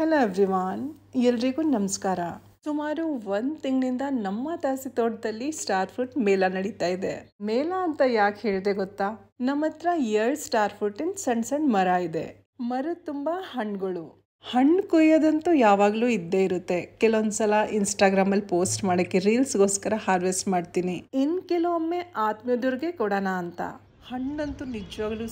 hello everyone ಎಲ್ರಿಗೂ ನಮಸ್ಕಾರ ಸುಮಾರು ಒಂದು ತಿಂಗಳಿಂದ ನಮ್ಮ ತಾಸಿ ತೋಟದಲ್ಲಿ ಸ್ಟಾರ್ ಫ್ರೂಟ್ ಮೇಳ ನಡೀತಾ ಇದೆ ಮೇಳ ಅಂತ ಯಾಕೆ ಹೇಳಿದೆ ಗೊತ್ತಾ ನಮ್ಮ ಹತ್ರ ಎರಡು ಸ್ಟಾರ್ ಇನ್ ಸಣ್ಣ ಸಣ್ಣ ಮರ ಇದೆ ಮರದ ತುಂಬ ಹಣ್ಣುಗಳು ಹಣ್ಣು ಕೊಯ್ಯೋದಂತೂ ಯಾವಾಗಲೂ ಇದ್ದೇ ಇರುತ್ತೆ ಕೆಲವೊಂದ್ಸಲ ಇನ್ಸ್ಟಾಗ್ರಾಮ್ ಇನ್ಸ್ಟಾಗ್ರಾಮಲ್ಲಿ ಪೋಸ್ಟ್ ಮಾಡೋಕ್ಕೆ ರೀಲ್ಸ್ಗೋಸ್ಕರ ಹಾರ್ವೆಸ್ಟ್ ಮಾಡ್ತೀನಿ ಇನ್ನು ಕೆಲವೊಮ್ಮೆ ಆತ್ಮೀಯದವ್ರಿಗೆ ಕೊಡೋಣ ಅಂತ ಹಣ್ಣಂತೂ ನಿಜವಾಗ್ಲೂ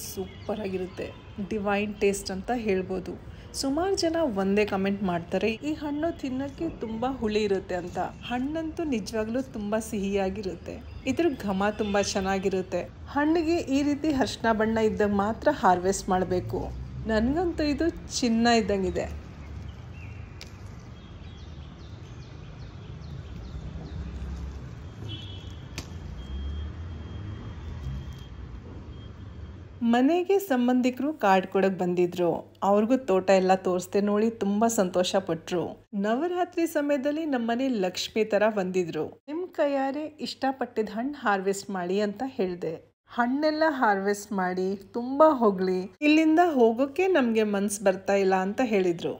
ಆಗಿರುತ್ತೆ ಡಿವೈನ್ ಟೇಸ್ಟ್ ಅಂತ ಹೇಳ್ಬೋದು ಸುಮಾರು ಜನ ಒಂದೇ ಕಮೆಂಟ್ ಮಾಡ್ತಾರೆ ಈ ಹಣ್ಣು ತಿನ್ನೋಕ್ಕೆ ತುಂಬ ಹುಳಿ ಇರುತ್ತೆ ಅಂತ ಹಣ್ಣಂತೂ ನಿಜವಾಗ್ಲೂ ತುಂಬ ಸಿಹಿಯಾಗಿರುತ್ತೆ ಇದ್ರ ಘಮ ತುಂಬ ಚೆನ್ನಾಗಿರುತ್ತೆ ಹಣ್ಣಿಗೆ ಈ ರೀತಿ ಅರ್ಶನ ಬಣ್ಣ ಇದ್ದಾಗ ಮಾತ್ರ ಹಾರ್ವೆಸ್ಟ್ ಮಾಡಬೇಕು ನನಗಂತೂ ಇದು ಚಿನ್ನ ಇದ್ದಂಗಿದೆ ಮನೆಗೆ ಸಂಬಂಧಿಕರು ಕಾರ್ಡ್ ಕೊಡಕ್ಕೆ ಬಂದಿದ್ರು ಅವ್ರಿಗೂ ತೋಟ ಎಲ್ಲ ತೋರಿಸ್ದೆ ನೋಡಿ ತುಂಬಾ ಸಂತೋಷ ಪಟ್ರು ನವರಾತ್ರಿ ಸಮಯದಲ್ಲಿ ನಮ್ಮನೆ ಲಕ್ಷ್ಮಿ ತರ ಬಂದಿದ್ರು ನಿಮ್ಮ ಕೈಯಾರೆ ಇಷ್ಟಪಟ್ಟಿದ ಹಣ್ಣು ಹಾರ್ವೆಸ್ಟ್ ಮಾಡಿ ಅಂತ ಹೇಳಿದೆ ಹಣ್ಣೆಲ್ಲ ಹಾರ್ವೆಸ್ಟ್ ಮಾಡಿ ತುಂಬಾ ಹೊಗಳಿ ಇಲ್ಲಿಂದ ಹೋಗೋಕೆ ನಮಗೆ ಮನ್ಸು ಬರ್ತಾ ಇಲ್ಲ ಅಂತ ಹೇಳಿದ್ರು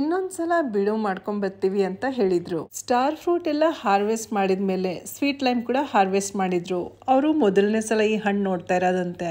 ಇನ್ನೊಂದ್ಸಲ ಬಿಡು ಮಾಡ್ಕೊಂಡ್ ಬರ್ತೀವಿ ಅಂತ ಹೇಳಿದ್ರು ಸ್ಟಾರ್ ಫ್ರೂಟ್ ಎಲ್ಲ ಹಾರ್ವೆಸ್ಟ್ ಮಾಡಿದ್ಮೇಲೆ ಸ್ವೀಟ್ ಲೈಮ್ ಕೂಡ ಹಾರ್ವೆಸ್ಟ್ ಮಾಡಿದ್ರು ಅವರು ಮೊದಲನೇ ಸಲ ಈ ಹಣ್ಣು ನೋಡ್ತಾ ಇರೋದಂತೆ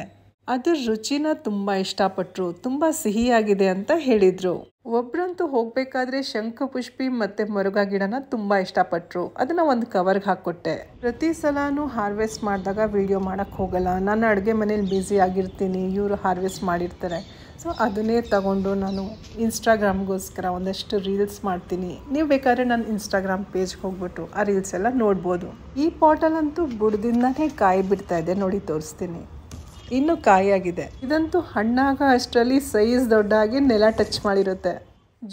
ಅದರ ರುಚಿನ ತುಂಬ ಇಷ್ಟಪಟ್ಟರು ತುಂಬ ಸಿಹಿಯಾಗಿದೆ ಅಂತ ಹೇಳಿದರು ಒಬ್ಬರಂತೂ ಹೋಗಬೇಕಾದ್ರೆ ಶಂಖಪುಷ್ಪಿ ಮತ್ತು ಮರುಗ ಗಿಡನ ತುಂಬ ಇಷ್ಟಪಟ್ಟರು ಅದನ್ನು ಒಂದು ಕವರ್ಗೆ ಹಾಕ್ಕೊಟ್ಟೆ ಪ್ರತಿ ಸಲನೂ ಹಾರ್ವೆಸ್ಟ್ ಮಾಡಿದಾಗ ವೀಡಿಯೋ ಮಾಡೋಕ್ಕೆ ಹೋಗಲ್ಲ ನಾನು ಅಡುಗೆ ಮನೇಲಿ ಬ್ಯುಸಿ ಆಗಿರ್ತೀನಿ ಇವರು ಹಾರ್ವೆಸ್ಟ್ ಮಾಡಿರ್ತಾರೆ ಸೊ ಅದನ್ನೇ ತಗೊಂಡು ನಾನು ಇನ್ಸ್ಟಾಗ್ರಾಮ್ಗೋಸ್ಕರ ಒಂದಷ್ಟು ರೀಲ್ಸ್ ಮಾಡ್ತೀನಿ ನೀವು ಬೇಕಾದ್ರೆ ನಾನು ಇನ್ಸ್ಟಾಗ್ರಾಮ್ ಪೇಜ್ಗೆ ಹೋಗ್ಬಿಟ್ಟು ಆ ರೀಲ್ಸ್ ಎಲ್ಲ ನೋಡ್ಬೋದು ಈ ಪಾಟಲ್ಲಂತೂ ಬುಡದಿಂದನೇ ಕಾಯಿ ಬಿಡ್ತಾ ಇದೆ ನೋಡಿ ತೋರಿಸ್ತೀನಿ ಇನ್ನು ಕಾಯಿಯಾಗಿದೆ ಇದಂತೂ ಹಣ್ಣಾಗ ಅಷ್ಟರಲ್ಲಿ ಸೈಜ್ ದೊಡ್ಡಾಗಿ ನೆಲ ಟಚ್ ಮಾಡಿರುತ್ತೆ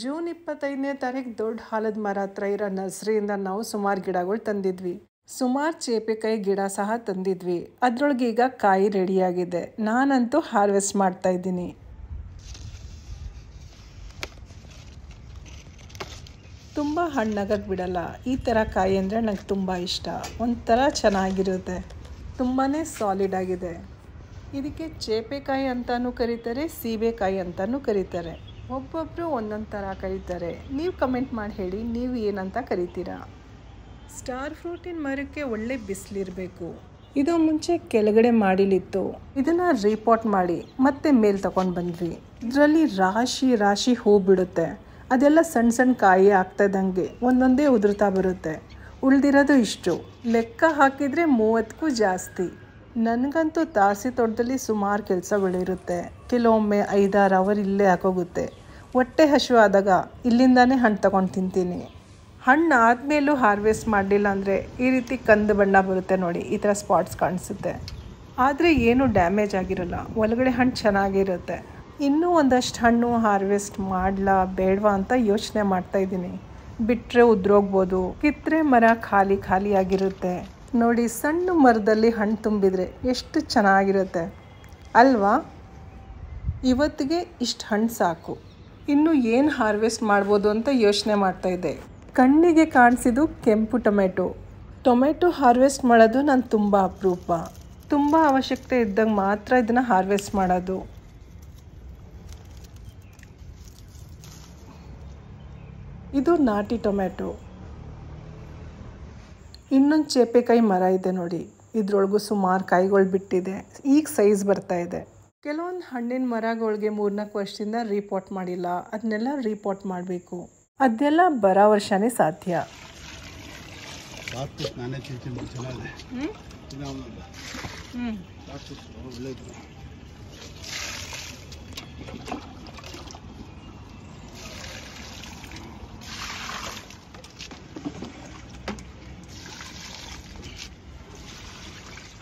ಜೂನ್ ಇಪ್ಪತ್ತೈದನೇ ತಾರೀಕು ದೊಡ್ಡ ಹಾಲದ ಮರ ಹತ್ರ ಇರೋ ನರ್ಸರಿಯಿಂದ ನಾವು ಸುಮಾರು ಗಿಡಗಳು ತಂದಿದ್ವಿ ಸುಮಾರು ಚೇಪೆಕಾಯಿ ಗಿಡ ಸಹ ತಂದಿದ್ವಿ ಅದ್ರೊಳಗೆ ಈಗ ಕಾಯಿ ರೆಡಿಯಾಗಿದೆ ನಾನಂತೂ ಹಾರ್ವೆಸ್ಟ್ ಮಾಡ್ತಾ ಇದ್ದೀನಿ ತುಂಬ ಹಣ್ಣಾಗ ಬಿಡಲ್ಲ ಈ ಥರ ಕಾಯಿ ಅಂದರೆ ನಂಗೆ ತುಂಬ ಇಷ್ಟ ಒಂಥರ ಚೆನ್ನಾಗಿರುತ್ತೆ ತುಂಬಾ ಸಾಲಿಡ್ ಆಗಿದೆ ಇದಕ್ಕೆ ಚೇಪೆಕಾಯಿ ಅಂತಲೂ ಕರೀತಾರೆ ಸೀಬೆಕಾಯಿ ಅಂತಲೂ ಕರೀತಾರೆ ಒಬ್ಬೊಬ್ಬರು ಒಂದೊಂದು ಥರ ಕರೀತಾರೆ ನೀವು ಕಮೆಂಟ್ ಮಾಡಿ ಹೇಳಿ ನೀವು ಏನಂತ ಕರಿತೀರಾ ಸ್ಟಾರ್ ಫ್ರೂಟಿನ ಮರಕ್ಕೆ ಒಳ್ಳೆ ಬಿಸಿಲಿರಬೇಕು ಇದು ಮುಂಚೆ ಕೆಳಗಡೆ ಮಾಡಿಲಿತ್ತು ಇದನ್ನು ರಿಪೋರ್ಟ್ ಮಾಡಿ ಮತ್ತೆ ಮೇಲೆ ತಗೊಂಡು ಬಂದ್ವಿ ಇದರಲ್ಲಿ ರಾಶಿ ರಾಶಿ ಹೂ ಬಿಡುತ್ತೆ ಅದೆಲ್ಲ ಸಣ್ಣ ಸಣ್ಣ ಕಾಯಿ ಆಗ್ತದಂಗೆ ಒಂದೊಂದೇ ಉದುರ್ತಾ ಬರುತ್ತೆ ಉಳಿದಿರೋದು ಇಷ್ಟು ಲೆಕ್ಕ ಹಾಕಿದರೆ ಮೂವತ್ತಕ್ಕೂ ಜಾಸ್ತಿ ನನಗಂತೂ ತಾರಸಿ ತೋಟದಲ್ಲಿ ಸುಮಾರು ಕೆಲಸಗಳಿರುತ್ತೆ ಕೆಲವೊಮ್ಮೆ ಐದಾರು ಅವರ್ ಇಲ್ಲೇ ಹಾಕೋಗುತ್ತೆ ಹೊಟ್ಟೆ ಹಸಿವು ಆದಾಗ ಇಲ್ಲಿಂದಾನೇ ಹಣ್ಣು ತಗೊಂಡು ತಿಂತೀನಿ ಹಣ್ಣು ಆದಮೇಲೂ ಹಾರ್ವೆಸ್ಟ್ ಮಾಡಲಿಲ್ಲ ಅಂದರೆ ಈ ರೀತಿ ಕಂದು ಬಣ್ಣ ಬರುತ್ತೆ ನೋಡಿ ಈ ಥರ ಸ್ಪಾಟ್ಸ್ ಕಾಣಿಸುತ್ತೆ ಆದರೆ ಏನೂ ಡ್ಯಾಮೇಜ್ ಆಗಿರಲ್ಲ ಒಳಗಡೆ ಹಣ್ಣು ಚೆನ್ನಾಗಿರುತ್ತೆ ಇನ್ನೂ ಒಂದಷ್ಟು ಹಣ್ಣು ಹಾರ್ವೆಸ್ಟ್ ಮಾಡಲಾ ಬೇಡವಾ ಅಂತ ಯೋಚನೆ ಮಾಡ್ತಾಯಿದ್ದೀನಿ ಬಿಟ್ಟರೆ ಉದ್ರೋಗ್ಬೋದು ಕಿತ್ತರೆ ಮರ ಖಾಲಿ ಖಾಲಿಯಾಗಿರುತ್ತೆ ನೋಡಿ ಸಣ್ಣ ಮರದಲ್ಲಿ ಹಣ್ಣು ತುಂಬಿದರೆ ಎಷ್ಟು ಚೆನ್ನಾಗಿರುತ್ತೆ ಅಲ್ವಾ ಇವತ್ತಿಗೆ ಇಷ್ಟು ಹಣ್ಣು ಸಾಕು ಇನ್ನು ಏನು ಹಾರ್ವೆಸ್ಟ್ ಮಾಡ್ಬೋದು ಅಂತ ಯೋಚನೆ ಮಾಡ್ತಾಯಿದ್ದೆ ಕಣ್ಣಿಗೆ ಕಾಣಿಸಿದ್ದು ಕೆಂಪು ಟೊಮೆಟೊ ಟೊಮೆಟೊ ಹಾರ್ವೆಸ್ಟ್ ಮಾಡೋದು ನಾನು ತುಂಬ ಅಪರೂಪ ತುಂಬ ಅವಶ್ಯಕತೆ ಇದ್ದಾಗ ಮಾತ್ರ ಇದನ್ನು ಹಾರ್ವೆಸ್ಟ್ ಮಾಡೋದು ಇದು ನಾಟಿ ಟೊಮೆಟೊ ಇನ್ನೊಂದು ಚೇಪೆಕಾಯಿ ಮರ ಇದೆ ನೋಡಿ ಇದ್ರೊಳಗೂ ಸುಮಾರು ಕಾಯಿಗಳು ಬಿಟ್ಟಿದೆ ಈಗ ಸೈಜ್ ಬರ್ತಾ ಇದೆ ಕೆಲವೊಂದು ಹಣ್ಣಿನ ಮರಗಳಿಗೆ ಮೂರ್ನಾಲ್ಕು ವರ್ಷದಿಂದ ರೀಪೋರ್ಟ್ ಮಾಡಿಲ್ಲ ಅದನ್ನೆಲ್ಲ ರೀಪೋರ್ಟ್ ಮಾಡಬೇಕು ಅದೆಲ್ಲ ಬರ ವರ್ಷನೇ ಸಾಧ್ಯ ಹ್ಞೂ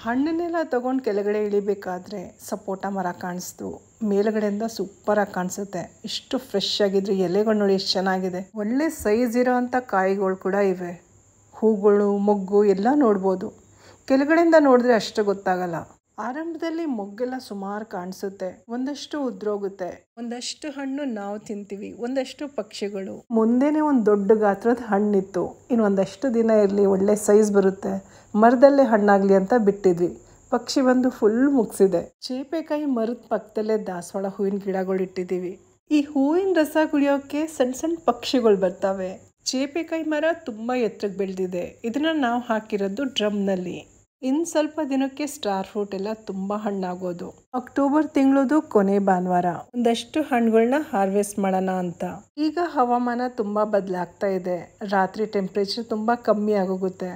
ಹಣ್ಣನ್ನೆಲ್ಲ ತೊಗೊಂಡು ಕೆಳಗಡೆ ಇಳಿಬೇಕಾದ್ರೆ ಸಪೋಟ ಮರ ಕಾಣಿಸ್ತು ಮೇಲುಗಡೆಯಿಂದ ಸೂಪರಾಗಿ ಕಾಣಿಸುತ್ತೆ ಇಷ್ಟು ಫ್ರೆಶ್ ಆಗಿದ್ರು ಎಲೆಗಳು ನೋಡಿ ಎಷ್ಟು ಚೆನ್ನಾಗಿದೆ ಒಳ್ಳೆ ಸೈಜ್ ಇರೋವಂಥ ಕಾಯಿಗಳು ಕೂಡ ಇವೆ ಹೂಗಳು ಮೊಗ್ಗು ಎಲ್ಲ ನೋಡ್ಬೋದು ಕೆಳಗಡೆಯಿಂದ ನೋಡಿದ್ರೆ ಅಷ್ಟು ಗೊತ್ತಾಗಲ್ಲ ಆರಂಭದಲ್ಲಿ ಮೊಗ್ಗೆಲ್ಲ ಸುಮಾರು ಕಾಣಿಸುತ್ತೆ ಒಂದಷ್ಟು ಉದ್ರೋಗುತ್ತೆ ಒಂದಷ್ಟು ಹಣ್ಣು ನಾವು ತಿಂತೀವಿ ಒಂದಷ್ಟು ಪಕ್ಷಿಗಳು ಮುಂದೆನೆ ಒಂದು ದೊಡ್ಡ ಗಾತ್ರದ ಹಣ್ಣಿತ್ತು ಇನ್ನು ಒಂದಷ್ಟು ದಿನ ಇರಲಿ ಒಳ್ಳೆ ಸೈಜ್ ಬರುತ್ತೆ ಮರದಲ್ಲೇ ಹಣ್ಣಾಗ್ಲಿ ಅಂತ ಬಿಟ್ಟಿದ್ವಿ ಪಕ್ಷಿ ಬಂದು ಫುಲ್ ಮುಗಿಸಿದೆ ಚೇಪೆಕಾಯಿ ಮರದ ಪಕ್ಕದಲ್ಲೇ ದಾಸವಾಳ ಹೂವಿನ ಗಿಡಗಳು ಇಟ್ಟಿದ್ದೀವಿ ಈ ಹೂವಿನ ರಸ ಕುಡಿಯೋಕ್ಕೆ ಸಣ್ಣ ಸಣ್ಣ ಪಕ್ಷಿಗಳು ಬರ್ತವೆ ಚೇಪೆಕಾಯಿ ಮರ ತುಂಬ ಎತ್ತರಕ್ಕೆ ಬೆಳೆದಿದೆ ಇದನ್ನ ನಾವು ಹಾಕಿರೋದು ಡ್ರಮ್ನಲ್ಲಿ ಇನ್ನು ಸ್ವಲ್ಪ ದಿನಕ್ಕೆ ಸ್ಟಾರ್ ಫ್ರೂಟ್ ಎಲ್ಲ ತುಂಬ ಹಣ್ಣಾಗೋದು ಅಕ್ಟೋಬರ್ ತಿಂಗಳದು ಕೊನೆ ಭಾನುವಾರ ಒಂದಷ್ಟು ಹಣ್ಣುಗಳನ್ನ ಹಾರ್ವೆಸ್ಟ್ ಮಾಡೋಣ ಅಂತ ಈಗ ಹವಾಮಾನ ತುಂಬ ಬದಲಾಗ್ತಾ ಇದೆ ರಾತ್ರಿ ಟೆಂಪ್ರೇಚರ್ ತುಂಬ ಕಮ್ಮಿ ಆಗೋಗುತ್ತೆ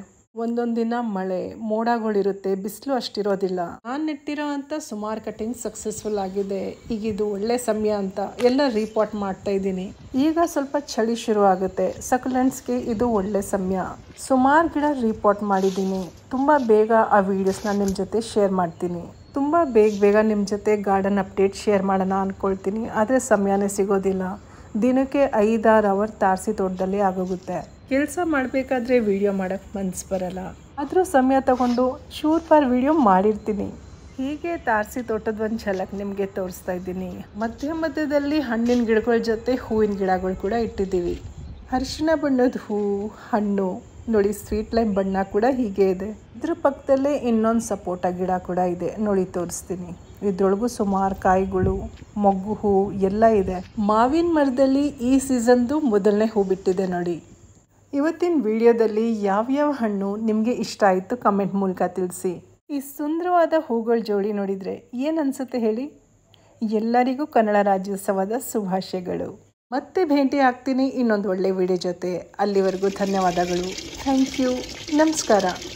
ಒಂದೊಂದು ದಿನ ಮಳೆ ಮೋಡಗಳಿರುತ್ತೆ ಬಿಸಿಲು ಅಷ್ಟಿರೋದಿಲ್ಲ ನಾನು ನೆಟ್ಟಿರೋ ಅಂತ ಸುಮಾರ್ ಕಟಿಂಗ್ ಸಕ್ಸಸ್ಫುಲ್ ಆಗಿದೆ ಈಗ ಇದು ಒಳ್ಳೆ ಸಮಯ ಅಂತ ಎಲ್ಲ ರಿಪೋರ್ಟ್ ಮಾಡ್ತಾ ಇದ್ದೀನಿ ಈಗ ಸ್ವಲ್ಪ ಚಳಿ ಶುರು ಆಗುತ್ತೆ ಗೆ ಇದು ಒಳ್ಳೆ ಸಮಯ ಸುಮಾರು ಗಿಡ ರಿಪೋರ್ಟ್ ಮಾಡಿದ್ದೀನಿ ತುಂಬ ಬೇಗ ಆ ವಿಡಿಯೋಸ್ನ ನಿಮ್ಮ ಜೊತೆ ಶೇರ್ ಮಾಡ್ತೀನಿ ತುಂಬ ಬೇಗ ಬೇಗ ನಿಮ್ಮ ಜೊತೆ ಗಾರ್ಡನ್ ಅಪ್ಡೇಟ್ ಶೇರ್ ಮಾಡೋಣ ಅಂದ್ಕೊಳ್ತೀನಿ ಆದರೆ ಸಮಯನೇ ಸಿಗೋದಿಲ್ಲ ದಿನಕ್ಕೆ ಐದಾರು ಅವರ್ ತಾರಸಿ ತೋಟದಲ್ಲಿ ಆಗೋಗುತ್ತೆ ಕೆಲಸ ಮಾಡಬೇಕಾದ್ರೆ ವೀಡಿಯೋ ಮಾಡೋಕ್ಕೆ ಮನಸ್ಸು ಬರಲ್ಲ ಆದರೂ ಸಮಯ ತಗೊಂಡು ಶೂರ್ ಫಾರ್ ವೀಡಿಯೋ ಮಾಡಿರ್ತೀನಿ ಹೀಗೆ ತಾರಸಿ ತೋಟದ ಒಂದು ಛಲಕ್ ನಿಮಗೆ ತೋರಿಸ್ತಾ ಇದ್ದೀನಿ ಮಧ್ಯ ಮಧ್ಯದಲ್ಲಿ ಹಣ್ಣಿನ ಗಿಡಗಳ ಜೊತೆ ಹೂವಿನ ಗಿಡಗಳು ಕೂಡ ಇಟ್ಟಿದ್ದೀವಿ ಅರಿಶಿನ ಬಣ್ಣದ ಹೂ ಹಣ್ಣು ನೋಡಿ ಸ್ವೀಟ್ ಲೈಮ್ ಬಣ್ಣ ಕೂಡ ಹೀಗೆ ಇದೆ ಇದ್ರ ಪಕ್ಕದಲ್ಲೇ ಇನ್ನೊಂದು ಸಪೋಟ ಗಿಡ ಕೂಡ ಇದೆ ನೋಡಿ ತೋರಿಸ್ತೀನಿ ಇದ್ರೊಳಗೂ ಸುಮಾರು ಕಾಯಿಗಳು ಮೊಗ್ಗು ಹೂ ಎಲ್ಲ ಇದೆ ಮಾವಿನ ಮರದಲ್ಲಿ ಈ ಸೀಸನ್ದು ಮೊದಲನೇ ಹೂ ಬಿಟ್ಟಿದೆ ನೋಡಿ ಇವತ್ತಿನ ವಿಡಿಯೋದಲ್ಲಿ ಯಾವ್ಯಾವ ಹಣ್ಣು ನಿಮಗೆ ಇಷ್ಟ ಆಯಿತು ಕಮೆಂಟ್ ಮೂಲಕ ತಿಳಿಸಿ ಈ ಸುಂದರವಾದ ಹೂಗಳ ಜೋಡಿ ನೋಡಿದರೆ ಏನು ಅನಿಸುತ್ತೆ ಹೇಳಿ ಎಲ್ಲರಿಗೂ ಕನ್ನಡ ರಾಜ್ಯೋತ್ಸವದ ಶುಭಾಶಯಗಳು ಮತ್ತೆ ಭೇಟಿ ಆಗ್ತೀನಿ ಇನ್ನೊಂದು ಒಳ್ಳೆ ವಿಡಿಯೋ ಜೊತೆ ಅಲ್ಲಿವರೆಗೂ ಧನ್ಯವಾದಗಳು ಥ್ಯಾಂಕ್ ಯು ನಮಸ್ಕಾರ